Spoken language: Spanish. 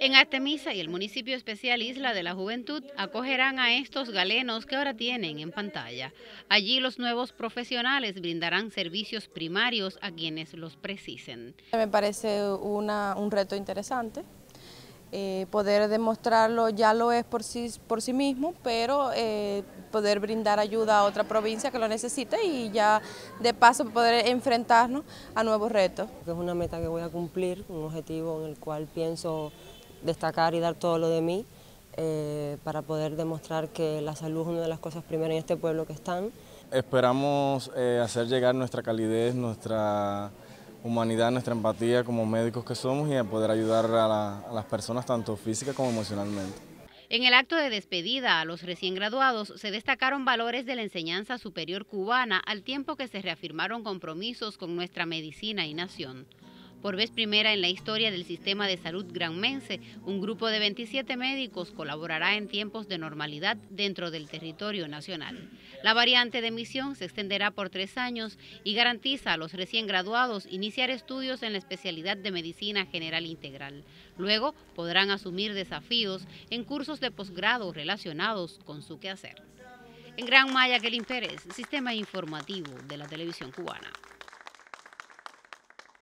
En Artemisa y el municipio especial Isla de la Juventud acogerán a estos galenos que ahora tienen en pantalla. Allí los nuevos profesionales brindarán servicios primarios a quienes los precisen. Me parece un reto interesante eh, poder demostrarlo ya lo es por sí, por sí mismo, pero eh, poder brindar ayuda a otra provincia que lo necesite y ya de paso poder enfrentarnos a nuevos retos. Es una meta que voy a cumplir, un objetivo en el cual pienso destacar y dar todo lo de mí eh, para poder demostrar que la salud es una de las cosas primeras en este pueblo que están. Esperamos hacer llegar nuestra calidez, nuestra humanidad, nuestra empatía como médicos que somos y a poder ayudar a, a las personas tanto física como emocionalmente. En el acto de despedida a los recién graduados se destacaron valores de la enseñanza superior cubana al tiempo que se reafirmaron compromisos con nuestra medicina y nación. Por vez primera en la historia del sistema de salud granmense, un grupo de 27 médicos colaborará en tiempos de normalidad dentro del territorio nacional. La variante de misión se extenderá por tres años y garantiza a los recién graduados iniciar estudios en la especialidad de medicina general integral. Luego podrán asumir desafíos en cursos de posgrado relacionados con su quehacer. En Gran Maya, Kelin Pérez, Sistema Informativo de la Televisión Cubana.